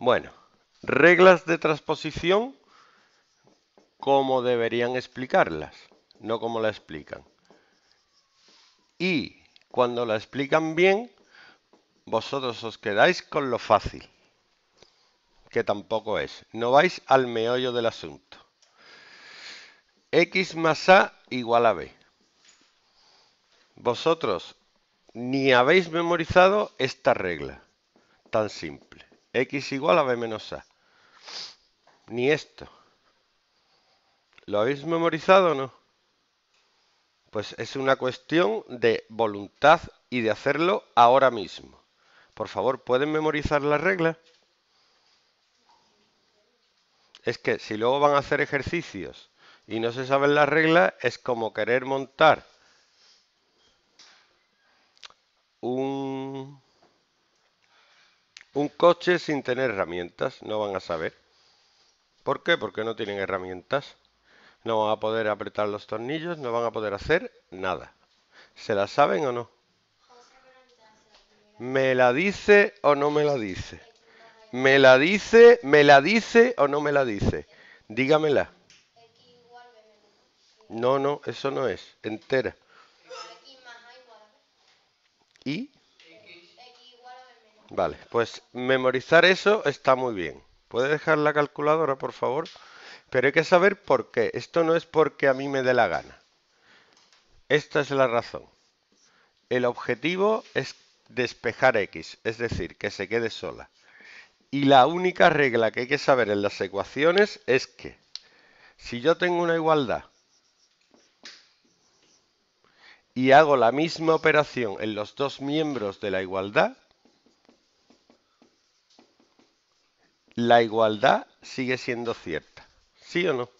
Bueno, reglas de transposición como deberían explicarlas, no como la explican. Y cuando la explican bien, vosotros os quedáis con lo fácil, que tampoco es. No vais al meollo del asunto. X más A igual a B. Vosotros ni habéis memorizado esta regla, tan simple x igual a b menos a. Ni esto. ¿Lo habéis memorizado o no? Pues es una cuestión de voluntad y de hacerlo ahora mismo. Por favor, ¿pueden memorizar la regla? Es que si luego van a hacer ejercicios y no se saben las reglas, es como querer montar un un coche sin tener herramientas, no van a saber. ¿Por qué? Porque no tienen herramientas. No van a poder apretar los tornillos, no van a poder hacer nada. ¿Se la saben o no? ¿Me la dice o no me la dice? ¿Me la dice, me la dice o no me la dice? Dígamela. No, no, eso no es. Entera. ¿Y? Vale, pues memorizar eso está muy bien. ¿Puede dejar la calculadora, por favor? Pero hay que saber por qué. Esto no es porque a mí me dé la gana. Esta es la razón. El objetivo es despejar X, es decir, que se quede sola. Y la única regla que hay que saber en las ecuaciones es que si yo tengo una igualdad y hago la misma operación en los dos miembros de la igualdad, la igualdad sigue siendo cierta. ¿Sí o no?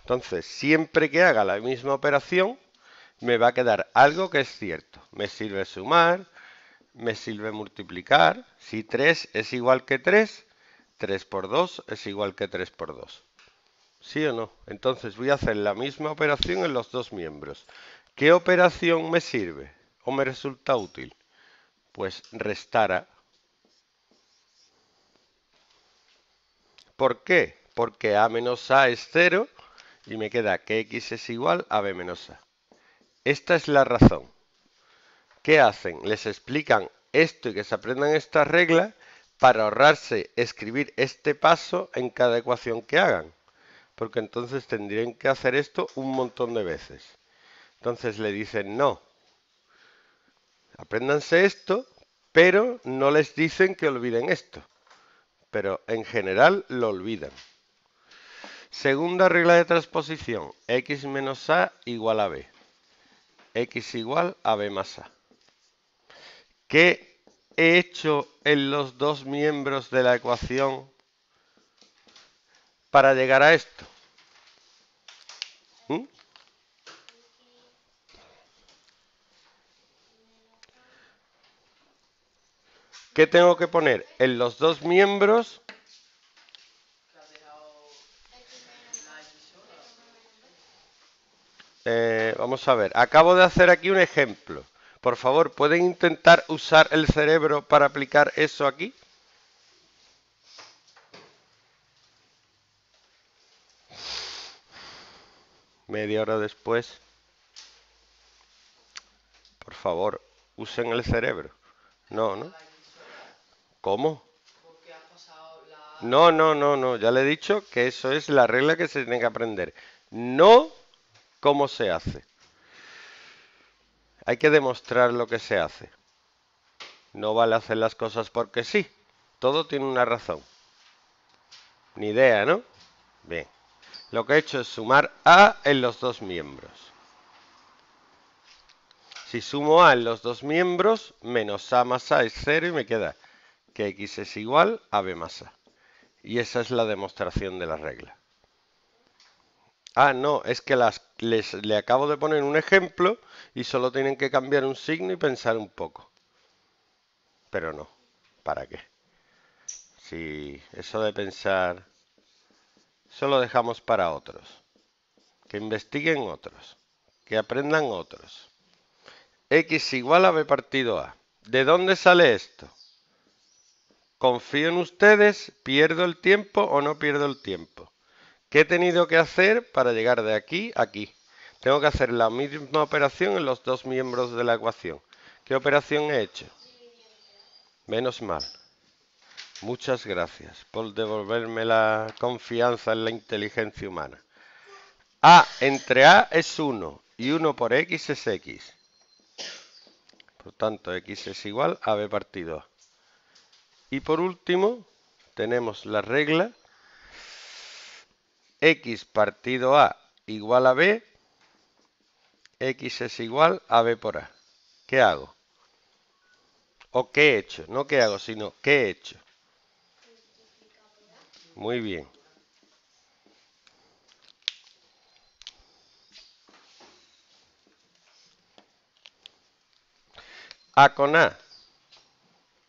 Entonces, siempre que haga la misma operación, me va a quedar algo que es cierto. Me sirve sumar, me sirve multiplicar. Si 3 es igual que 3, 3 por 2 es igual que 3 por 2. ¿Sí o no? Entonces voy a hacer la misma operación en los dos miembros. ¿Qué operación me sirve o me resulta útil? Pues restar a ¿Por qué? Porque a menos a es 0 y me queda que x es igual a b menos a. Esta es la razón. ¿Qué hacen? Les explican esto y que se aprendan esta regla para ahorrarse escribir este paso en cada ecuación que hagan. Porque entonces tendrían que hacer esto un montón de veces. Entonces le dicen no. Apréndanse esto, pero no les dicen que olviden esto pero en general lo olvidan. Segunda regla de transposición, x menos a igual a b. x igual a b más a. ¿Qué he hecho en los dos miembros de la ecuación para llegar a esto? ¿Mm? ¿Qué tengo que poner? En los dos miembros... Eh, vamos a ver, acabo de hacer aquí un ejemplo. Por favor, ¿pueden intentar usar el cerebro para aplicar eso aquí? Media hora después. Por favor, usen el cerebro. No, ¿no? ¿Cómo? No, no, no, no. Ya le he dicho que eso es la regla que se tiene que aprender. No cómo se hace. Hay que demostrar lo que se hace. No vale hacer las cosas porque sí. Todo tiene una razón. Ni idea, ¿no? Bien. Lo que he hecho es sumar A en los dos miembros. Si sumo A en los dos miembros, menos A más A es cero y me queda que x es igual a b más a. Y esa es la demostración de la regla. Ah, no, es que les, le acabo de poner un ejemplo y solo tienen que cambiar un signo y pensar un poco. Pero no, ¿para qué? Si eso de pensar, eso lo dejamos para otros. Que investiguen otros, que aprendan otros. X igual a B partido A. ¿De dónde sale esto? confío en ustedes, pierdo el tiempo o no pierdo el tiempo. ¿Qué he tenido que hacer para llegar de aquí a aquí? Tengo que hacer la misma operación en los dos miembros de la ecuación. ¿Qué operación he hecho? Menos mal. Muchas gracias por devolverme la confianza en la inteligencia humana. A entre A es 1 y 1 por X es X. Por tanto, X es igual a B partido A. Y por último, tenemos la regla x partido a igual a b, x es igual a b por a. ¿Qué hago? ¿O qué he hecho? No qué hago, sino qué he hecho. Muy bien. A con A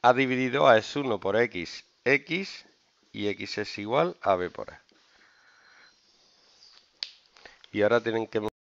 a dividido A es 1 por X, X y X es igual a B por A. Y ahora tienen que